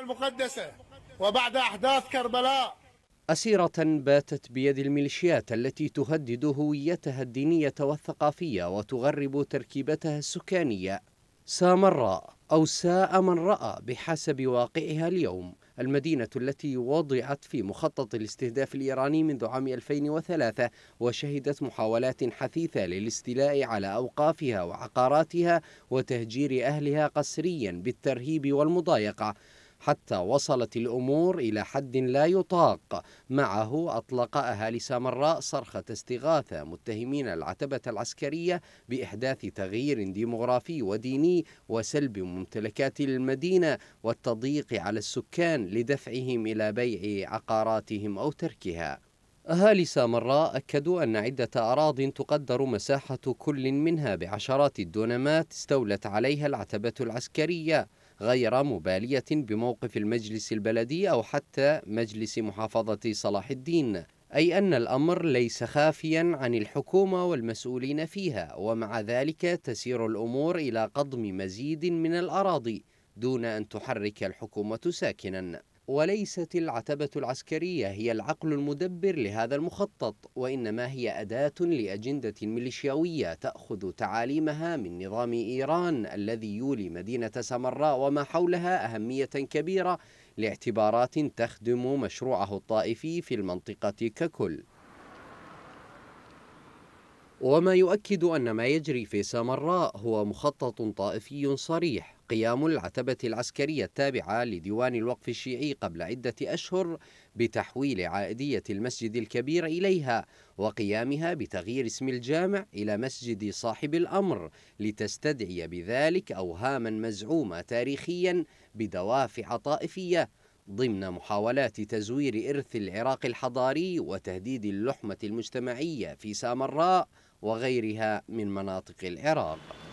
المقدسة وبعد أحداث كربلاء أسيرة باتت بيد الميليشيات التي تهدد هويتها الدينية والثقافية وتغرب تركيبتها السكانية سامراء أو ساء من رأى بحسب واقعها اليوم المدينة التي وضعت في مخطط الاستهداف الإيراني منذ عام 2003 وشهدت محاولات حثيثة للاستيلاء على أوقافها وعقاراتها وتهجير أهلها قسريا بالترهيب والمضايقة حتى وصلت الأمور إلى حد لا يطاق معه أطلق أهالي سامراء صرخة استغاثة متهمين العتبة العسكرية بإحداث تغيير ديمغرافي وديني وسلب ممتلكات المدينة والتضييق على السكان لدفعهم إلى بيع عقاراتهم أو تركها أهالي سامراء أكدوا أن عدة أراض تقدر مساحة كل منها بعشرات الدونمات استولت عليها العتبة العسكرية غير مبالية بموقف المجلس البلدي أو حتى مجلس محافظة صلاح الدين أي أن الأمر ليس خافيا عن الحكومة والمسؤولين فيها ومع ذلك تسير الأمور إلى قضم مزيد من الأراضي دون أن تحرك الحكومة ساكنا وليست العتبة العسكرية هي العقل المدبر لهذا المخطط وإنما هي أداة لأجندة ميليشياوية تأخذ تعاليمها من نظام إيران الذي يولي مدينة سمراء وما حولها أهمية كبيرة لاعتبارات تخدم مشروعه الطائفي في المنطقة ككل وما يؤكد أن ما يجري في سامراء هو مخطط طائفي صريح قيام العتبة العسكرية التابعة لديوان الوقف الشيعي قبل عدة أشهر بتحويل عائدية المسجد الكبير إليها وقيامها بتغيير اسم الجامع إلى مسجد صاحب الأمر لتستدعي بذلك أوهاما مزعومة تاريخيا بدوافع طائفية ضمن محاولات تزوير إرث العراق الحضاري وتهديد اللحمة المجتمعية في سامراء وغيرها من مناطق العراق